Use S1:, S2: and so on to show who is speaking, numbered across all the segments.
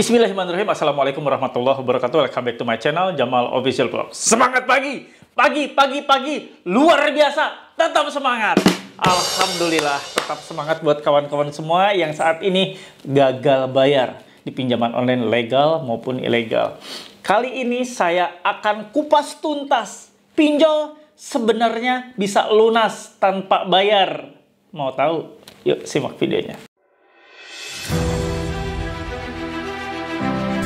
S1: Bismillahirrahmanirrahim. Assalamualaikum warahmatullahi wabarakatuh. Welcome back to my channel Jamal Official Vlog. Semangat pagi, pagi, pagi, pagi. Luar biasa. Tetap semangat. Alhamdulillah, tetap semangat buat kawan-kawan semua yang saat ini gagal bayar di pinjaman online legal maupun ilegal. Kali ini saya akan kupas tuntas pinjol sebenarnya bisa lunas tanpa bayar. Mau tahu? Yuk simak videonya.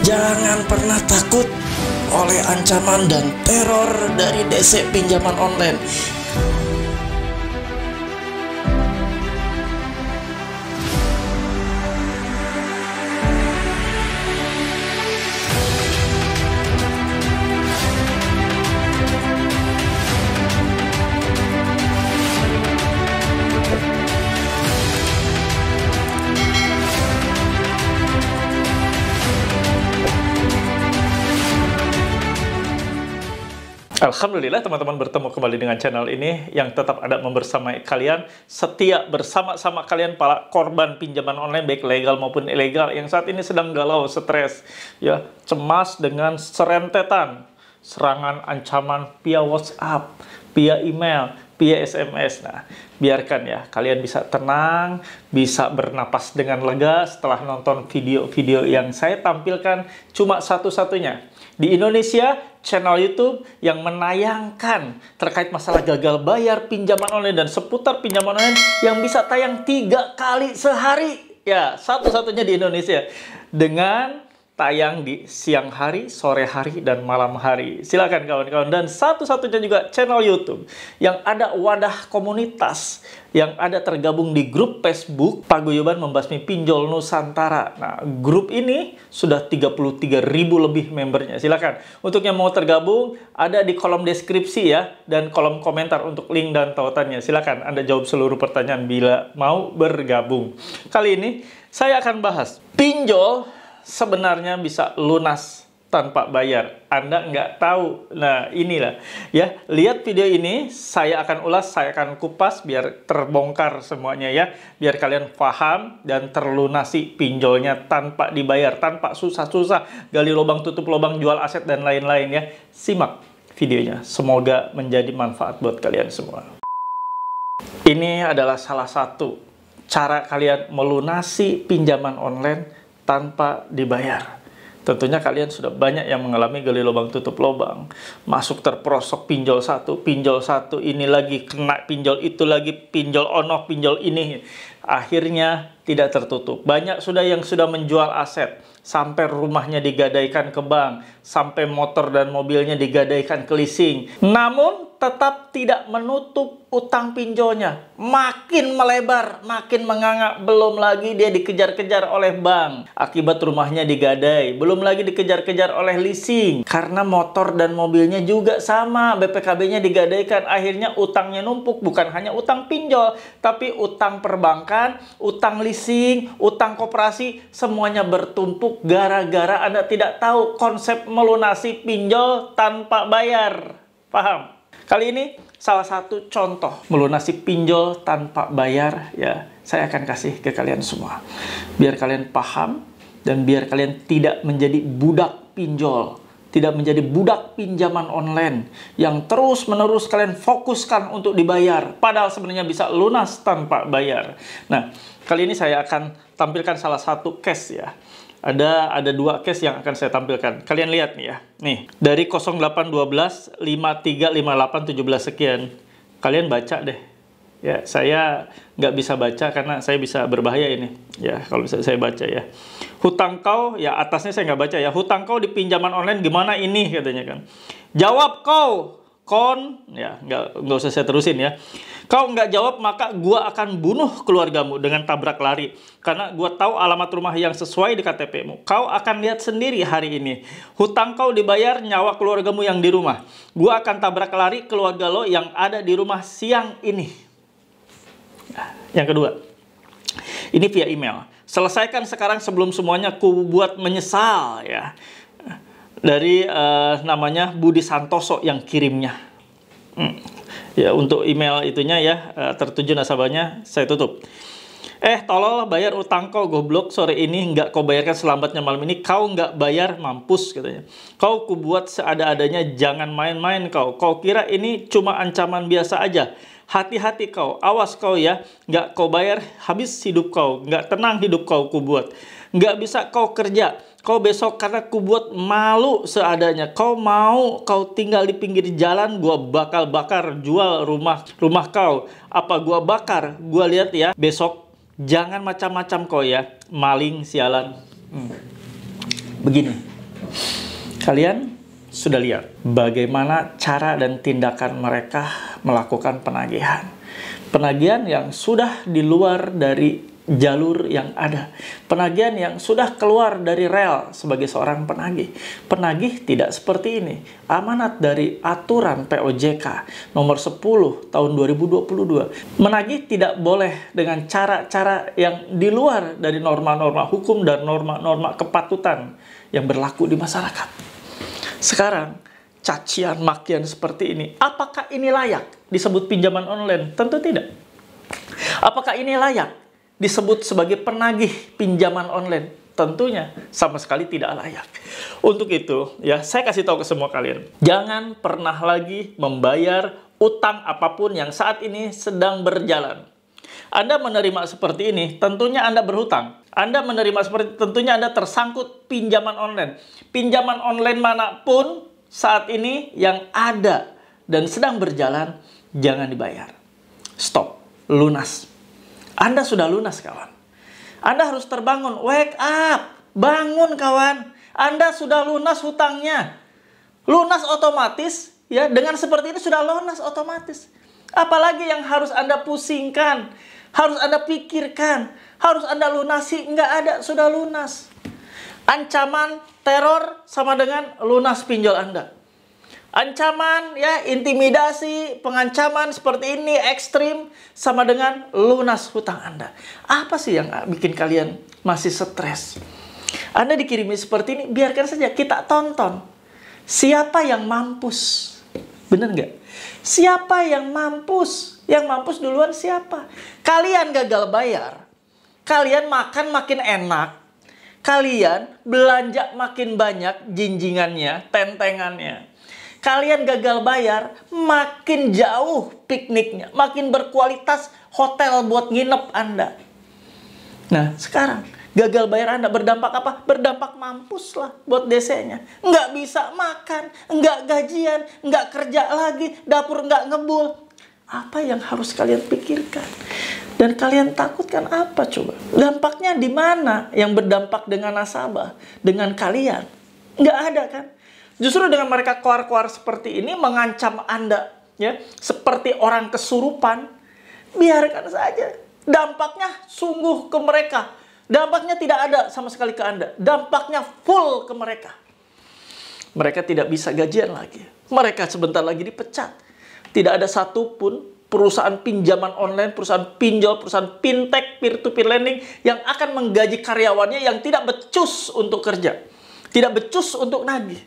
S1: Jangan pernah takut oleh ancaman dan teror dari DC pinjaman online. Alhamdulillah teman-teman bertemu kembali dengan channel ini yang tetap ada membersamai kalian setia bersama-sama kalian para korban pinjaman online baik legal maupun ilegal yang saat ini sedang galau, stres, ya cemas dengan serentetan serangan ancaman via WhatsApp, via email, via SMS. Nah, biarkan ya kalian bisa tenang, bisa bernapas dengan lega setelah nonton video-video yang saya tampilkan cuma satu-satunya. Di Indonesia channel YouTube yang menayangkan terkait masalah gagal bayar, pinjaman online, dan seputar pinjaman online yang bisa tayang tiga kali sehari. Ya, satu-satunya di Indonesia. Dengan tayang di siang hari, sore hari, dan malam hari. Silakan kawan-kawan. Dan satu-satunya juga channel YouTube yang ada wadah komunitas yang ada tergabung di grup Facebook Paguyuban Membasmi Pinjol Nusantara. Nah, grup ini sudah ribu lebih membernya. Silakan. Untuk yang mau tergabung, ada di kolom deskripsi ya dan kolom komentar untuk link dan tautannya. Silakan Anda jawab seluruh pertanyaan bila mau bergabung. Kali ini saya akan bahas pinjol sebenarnya bisa lunas tanpa bayar. Anda nggak tahu. Nah, inilah ya. Lihat video ini, saya akan ulas, saya akan kupas biar terbongkar semuanya ya, biar kalian paham dan terlunasi pinjolnya tanpa dibayar, tanpa susah-susah gali lubang tutup lubang jual aset dan lain-lain ya. Simak videonya. Semoga menjadi manfaat buat kalian semua. Ini adalah salah satu cara kalian melunasi pinjaman online tanpa dibayar. Tentunya kalian sudah banyak yang mengalami gali lubang tutup lubang. Masuk terperosok pinjol satu, pinjol satu, ini lagi kena pinjol itu lagi, pinjol ono, pinjol ini. Akhirnya tidak tertutup. Banyak sudah yang sudah menjual aset. Sampai rumahnya digadaikan ke bank. Sampai motor dan mobilnya digadaikan ke leasing. Namun tetap tidak menutup utang pinjolnya. Makin melebar, makin menganga, belum lagi dia dikejar-kejar oleh bank. Akibat rumahnya digadai, belum lagi dikejar-kejar oleh leasing. Karena motor dan mobilnya juga sama, BPKB-nya digadaikan. Akhirnya utangnya numpuk, bukan hanya utang pinjol, tapi utang perbankan, utang leasing, utang koperasi, semuanya bertumpuk gara-gara Anda tidak tahu konsep melunasi pinjol tanpa bayar. Paham? Kali ini salah satu contoh melunasi pinjol tanpa bayar ya saya akan kasih ke kalian semua. Biar kalian paham dan biar kalian tidak menjadi budak pinjol, tidak menjadi budak pinjaman online yang terus-menerus kalian fokuskan untuk dibayar padahal sebenarnya bisa lunas tanpa bayar. Nah, kali ini saya akan tampilkan salah satu case ya ada ada dua case yang akan saya tampilkan. Kalian lihat nih ya. Nih, dari 0812 5358 17 sekian. Kalian baca deh. Ya, saya nggak bisa baca karena saya bisa berbahaya ini. Ya, kalau bisa saya baca ya. Hutang kau, ya atasnya saya nggak baca ya. Hutang kau di pinjaman online gimana ini katanya kan. Jawab kau, kon, ya nggak nggak usah saya terusin ya. Kau nggak jawab, maka gua akan bunuh keluargamu dengan tabrak lari. Karena gua tahu alamat rumah yang sesuai di KTPmu. Kau akan lihat sendiri hari ini. Hutang kau dibayar nyawa keluargamu yang di rumah. Gua akan tabrak lari keluarga lo yang ada di rumah siang ini. Nah, yang kedua, ini via email. Selesaikan sekarang sebelum semuanya ku buat menyesal ya. Dari uh, namanya Budi Santoso yang kirimnya. Hmm ya untuk email itunya ya eh, tertuju nasabahnya saya tutup eh tolol bayar utang kau goblok sore ini nggak kau bayarkan selambatnya malam ini kau nggak bayar mampus katanya kau kubuat seada-adanya jangan main-main kau kau kira ini cuma ancaman biasa aja hati-hati kau, awas kau ya, nggak kau bayar habis hidup kau, nggak tenang hidup kau kubuat, nggak bisa kau kerja, kau besok karena kubuat malu seadanya, kau mau kau tinggal di pinggir jalan, gua bakal bakar jual rumah rumah kau, apa gua bakar, gua lihat ya besok jangan macam-macam kau ya, maling sialan, hmm. begini, kalian sudah lihat bagaimana cara dan tindakan mereka melakukan penagihan. Penagihan yang sudah di luar dari jalur yang ada. Penagihan yang sudah keluar dari rel sebagai seorang penagih. Penagih tidak seperti ini. Amanat dari aturan POJK nomor 10 tahun 2022. Menagih tidak boleh dengan cara-cara yang di luar dari norma-norma hukum dan norma-norma kepatutan yang berlaku di masyarakat. Sekarang, cacian, makian seperti ini. Apakah ini layak disebut pinjaman online? Tentu tidak. Apakah ini layak disebut sebagai penagih pinjaman online? Tentunya sama sekali tidak layak. Untuk itu, ya saya kasih tahu ke semua kalian, jangan pernah lagi membayar utang apapun yang saat ini sedang berjalan. Anda menerima seperti ini, tentunya Anda berhutang. Anda menerima seperti tentunya Anda tersangkut pinjaman online. Pinjaman online manapun saat ini yang ada dan sedang berjalan jangan dibayar. Stop, lunas. Anda sudah lunas kawan. Anda harus terbangun, wake up, bangun kawan. Anda sudah lunas hutangnya. Lunas otomatis ya dengan seperti ini sudah lunas otomatis. Apalagi yang harus Anda pusingkan, harus Anda pikirkan, harus Anda lunasi, nggak ada, sudah lunas. Ancaman teror sama dengan lunas pinjol Anda. Ancaman ya, intimidasi, pengancaman seperti ini ekstrim sama dengan lunas hutang Anda. Apa sih yang ah, bikin kalian masih stres? Anda dikirimi seperti ini, biarkan saja kita tonton. Siapa yang mampus? Bener nggak? Siapa yang mampus? Yang mampus duluan siapa? Kalian gagal bayar. Kalian makan makin enak Kalian belanja makin banyak jinjingannya, tentengannya. Kalian gagal bayar, makin jauh pikniknya, makin berkualitas hotel buat nginep Anda. Nah, sekarang gagal bayar Anda berdampak apa? Berdampak mampus lah buat desanya. Nggak bisa makan, nggak gajian, nggak kerja lagi, dapur nggak ngebul, apa yang harus kalian pikirkan dan kalian takutkan apa coba dampaknya di mana yang berdampak dengan nasabah dengan kalian nggak ada kan justru dengan mereka keluar-keluar seperti ini mengancam anda ya seperti orang kesurupan biarkan saja dampaknya sungguh ke mereka dampaknya tidak ada sama sekali ke anda dampaknya full ke mereka mereka tidak bisa gajian lagi mereka sebentar lagi dipecat tidak ada satupun perusahaan pinjaman online, perusahaan pinjol, perusahaan fintech, peer-to-peer lending yang akan menggaji karyawannya yang tidak becus untuk kerja. Tidak becus untuk nagih.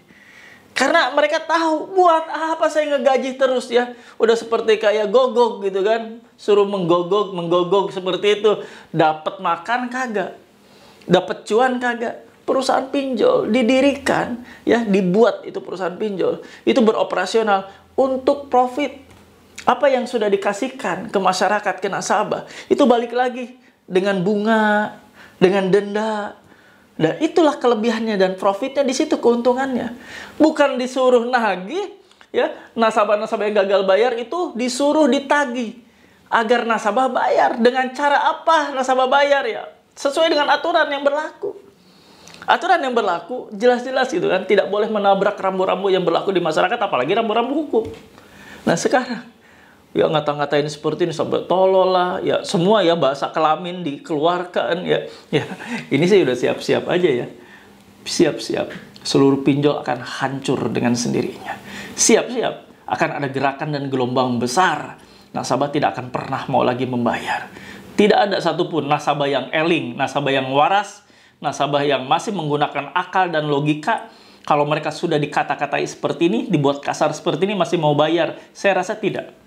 S1: Karena mereka tahu buat apa saya ngegaji terus ya. Udah seperti kayak gogok gitu kan. Suruh menggogok, menggogok seperti itu. Dapat makan kagak. Dapat cuan kagak. Perusahaan pinjol didirikan ya dibuat itu perusahaan pinjol. Itu beroperasional untuk profit apa yang sudah dikasihkan ke masyarakat, ke nasabah, itu balik lagi dengan bunga, dengan denda. Dan itulah kelebihannya dan profitnya di situ keuntungannya. Bukan disuruh nagih, ya nasabah-nasabah yang gagal bayar itu disuruh ditagih agar nasabah bayar. Dengan cara apa nasabah bayar ya? Sesuai dengan aturan yang berlaku. Aturan yang berlaku jelas-jelas gitu kan tidak boleh menabrak rambu-rambu yang berlaku di masyarakat apalagi rambu-rambu hukum. Nah sekarang ya ngata-ngatain seperti ini sampai tolol lah ya semua ya bahasa kelamin dikeluarkan ya ya ini saya udah siap-siap aja ya siap-siap seluruh pinjol akan hancur dengan sendirinya siap-siap akan ada gerakan dan gelombang besar nasabah tidak akan pernah mau lagi membayar tidak ada satupun nasabah yang eling nasabah yang waras nasabah yang masih menggunakan akal dan logika kalau mereka sudah dikata-katai seperti ini dibuat kasar seperti ini masih mau bayar saya rasa tidak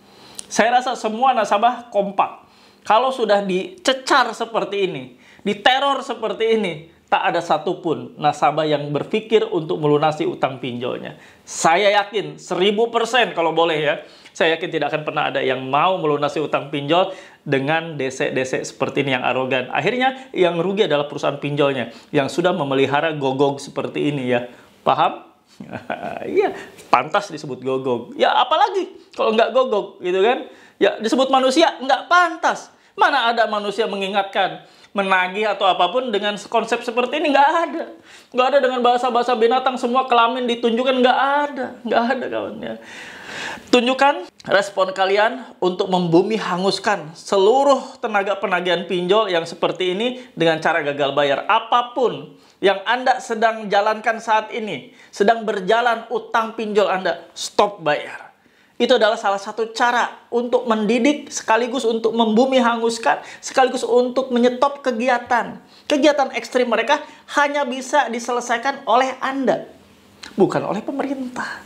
S1: saya rasa semua nasabah kompak. Kalau sudah dicecar seperti ini, diteror seperti ini, tak ada satupun nasabah yang berpikir untuk melunasi utang pinjolnya. Saya yakin seribu persen kalau boleh ya, saya yakin tidak akan pernah ada yang mau melunasi utang pinjol dengan desek-desek seperti ini yang arogan. Akhirnya yang rugi adalah perusahaan pinjolnya yang sudah memelihara gogog seperti ini ya. Paham? Iya, pantas disebut gogok. Ya apalagi kalau nggak gogok gitu kan? Ya disebut manusia nggak pantas. Mana ada manusia mengingatkan, menagih atau apapun dengan konsep seperti ini nggak ada. Nggak ada dengan bahasa-bahasa binatang semua kelamin ditunjukkan nggak ada, nggak ada kawan ya. Tunjukkan respon kalian untuk membumi hanguskan seluruh tenaga penagihan pinjol yang seperti ini dengan cara gagal bayar apapun yang Anda sedang jalankan saat ini, sedang berjalan utang pinjol Anda, stop bayar. Itu adalah salah satu cara untuk mendidik sekaligus untuk membumi hanguskan, sekaligus untuk menyetop kegiatan. Kegiatan ekstrim mereka hanya bisa diselesaikan oleh Anda, bukan oleh pemerintah.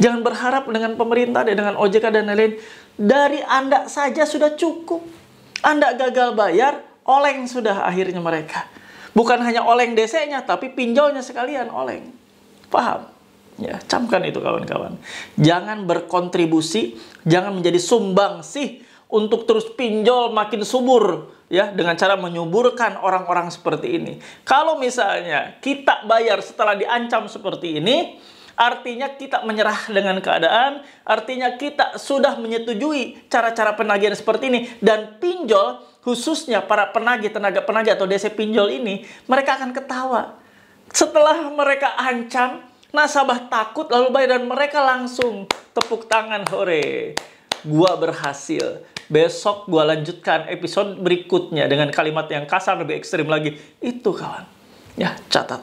S1: Jangan berharap dengan pemerintah, dengan OJK dan lain-lain. Dari Anda saja sudah cukup. Anda gagal bayar, oleng sudah akhirnya mereka. Bukan hanya oleng DC-nya, tapi pinjolnya sekalian oleng. Paham? Ya, camkan itu kawan-kawan. Jangan berkontribusi, jangan menjadi sumbang sih untuk terus pinjol makin subur ya dengan cara menyuburkan orang-orang seperti ini. Kalau misalnya kita bayar setelah diancam seperti ini, artinya kita menyerah dengan keadaan, artinya kita sudah menyetujui cara-cara penagihan seperti ini dan pinjol khususnya para penagih, tenaga penagih atau DC pinjol ini, mereka akan ketawa. Setelah mereka ancam, nasabah takut lalu bayar dan mereka langsung tepuk tangan, hore. Gua berhasil. Besok gua lanjutkan episode berikutnya dengan kalimat yang kasar lebih ekstrim lagi. Itu kawan. Ya, catat.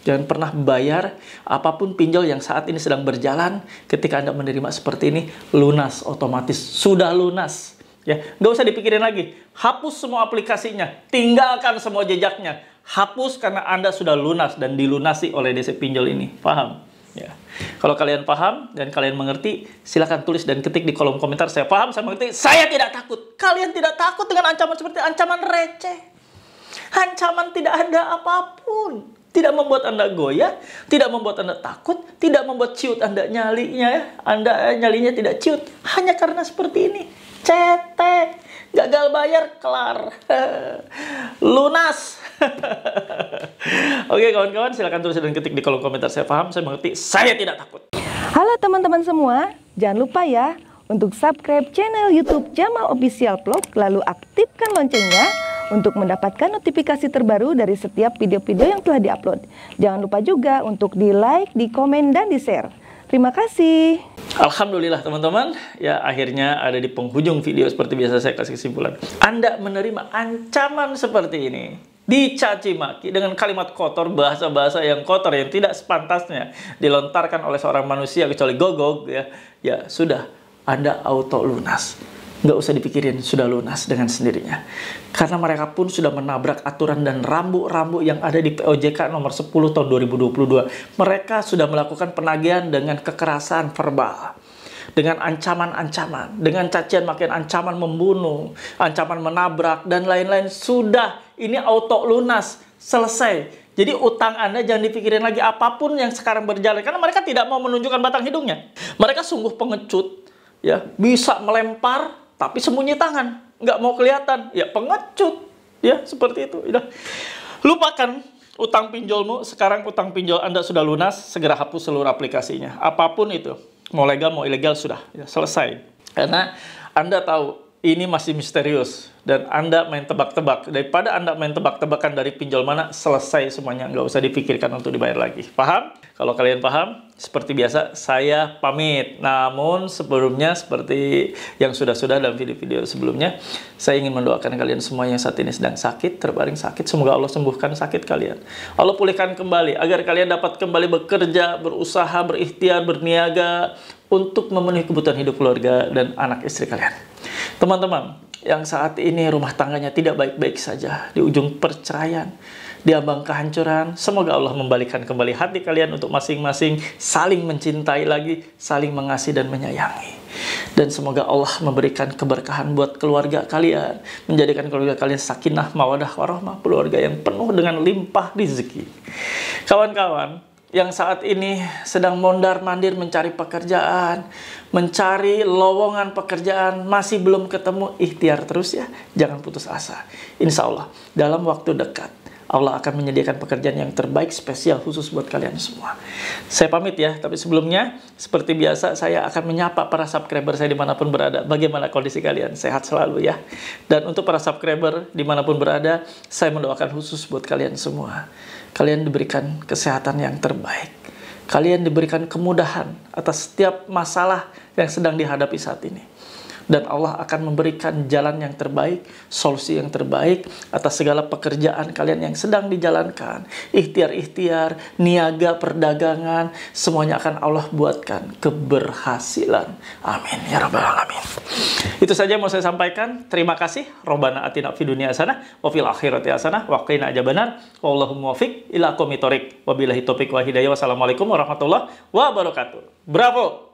S1: Jangan pernah bayar apapun pinjol yang saat ini sedang berjalan. Ketika Anda menerima seperti ini, lunas otomatis. Sudah lunas. Ya, nggak usah dipikirin lagi. Hapus semua aplikasinya, tinggalkan semua jejaknya. Hapus karena Anda sudah lunas dan dilunasi oleh DC Pinjol ini. Paham? Ya. Kalau kalian paham dan kalian mengerti, silahkan tulis dan ketik di kolom komentar. Saya paham, saya mengerti. Saya tidak takut. Kalian tidak takut dengan ancaman seperti ancaman receh. Ancaman tidak ada apapun. Tidak membuat Anda goyah, tidak membuat Anda takut, tidak membuat ciut Anda nyalinya ya. Anda eh, nyalinya tidak ciut. Hanya karena seperti ini cetek gagal bayar kelar lunas oke kawan-kawan silahkan tulis dan ketik di kolom komentar saya paham saya mengerti saya tidak takut halo teman-teman semua jangan lupa ya untuk subscribe channel YouTube Jamal Official Vlog lalu aktifkan loncengnya untuk mendapatkan notifikasi terbaru dari setiap video-video yang telah diupload. Jangan lupa juga untuk di like, di komen, dan di share. Terima kasih. Alhamdulillah teman-teman, ya akhirnya ada di penghujung video seperti biasa saya kasih kesimpulan. Anda menerima ancaman seperti ini, dicaci maki dengan kalimat kotor, bahasa-bahasa yang kotor yang tidak sepantasnya dilontarkan oleh seorang manusia kecuali gogog ya, ya sudah Anda auto lunas nggak usah dipikirin, sudah lunas dengan sendirinya. Karena mereka pun sudah menabrak aturan dan rambu-rambu yang ada di POJK nomor 10 tahun 2022. Mereka sudah melakukan penagihan dengan kekerasan verbal. Dengan ancaman-ancaman, dengan cacian makin ancaman membunuh, ancaman menabrak, dan lain-lain. Sudah, ini auto lunas, selesai. Jadi utang Anda jangan dipikirin lagi apapun yang sekarang berjalan. Karena mereka tidak mau menunjukkan batang hidungnya. Mereka sungguh pengecut, ya bisa melempar tapi sembunyi tangan, nggak mau kelihatan, ya pengecut, ya seperti itu. Ya. Lupakan utang pinjolmu, sekarang utang pinjol Anda sudah lunas, segera hapus seluruh aplikasinya. Apapun itu, mau legal mau ilegal sudah, ya, selesai. Karena Anda tahu ini masih misterius dan Anda main tebak-tebak. Daripada Anda main tebak-tebakan dari pinjol mana, selesai semuanya. Nggak usah dipikirkan untuk dibayar lagi. Paham? Kalau kalian paham, seperti biasa saya pamit. Namun sebelumnya seperti yang sudah-sudah dalam video-video sebelumnya, saya ingin mendoakan kalian semua yang saat ini sedang sakit, terbaring sakit. Semoga Allah sembuhkan sakit kalian. Allah pulihkan kembali agar kalian dapat kembali bekerja, berusaha, berikhtiar, berniaga untuk memenuhi kebutuhan hidup keluarga dan anak istri kalian. Teman-teman, yang saat ini rumah tangganya tidak baik-baik saja, di ujung perceraian, di ambang kehancuran, semoga Allah membalikkan kembali hati kalian untuk masing-masing saling mencintai lagi, saling mengasihi dan menyayangi. Dan semoga Allah memberikan keberkahan buat keluarga kalian, menjadikan keluarga kalian sakinah, mawadah, warohmah, keluarga yang penuh dengan limpah rezeki. Kawan-kawan, yang saat ini sedang mondar-mandir mencari pekerjaan, mencari lowongan pekerjaan, masih belum ketemu, ikhtiar terus ya, jangan putus asa. Insya Allah, dalam waktu dekat, Allah akan menyediakan pekerjaan yang terbaik, spesial khusus buat kalian semua. Saya pamit ya, tapi sebelumnya, seperti biasa, saya akan menyapa para subscriber saya dimanapun berada. Bagaimana kondisi kalian? Sehat selalu ya. Dan untuk para subscriber dimanapun berada, saya mendoakan khusus buat kalian semua. Kalian diberikan kesehatan yang terbaik. Kalian diberikan kemudahan atas setiap masalah yang sedang dihadapi saat ini dan Allah akan memberikan jalan yang terbaik, solusi yang terbaik atas segala pekerjaan kalian yang sedang dijalankan. Ikhtiar-ikhtiar, niaga perdagangan, semuanya akan Allah buatkan keberhasilan. Amin ya rabbal alamin. Itu saja yang mau saya sampaikan. Terima kasih. Robbana atina fi dunia sana, wa fil akhirati sana, wa qina adzabannar. Wallahu muwaffiq ila komitorik. Wabilahi topik wa hidayah. Wassalamualaikum warahmatullahi wabarakatuh. Bravo.